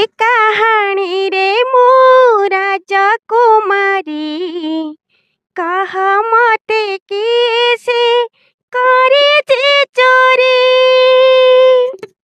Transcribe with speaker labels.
Speaker 1: रे कहानी रे मोरा जकुमारी कहा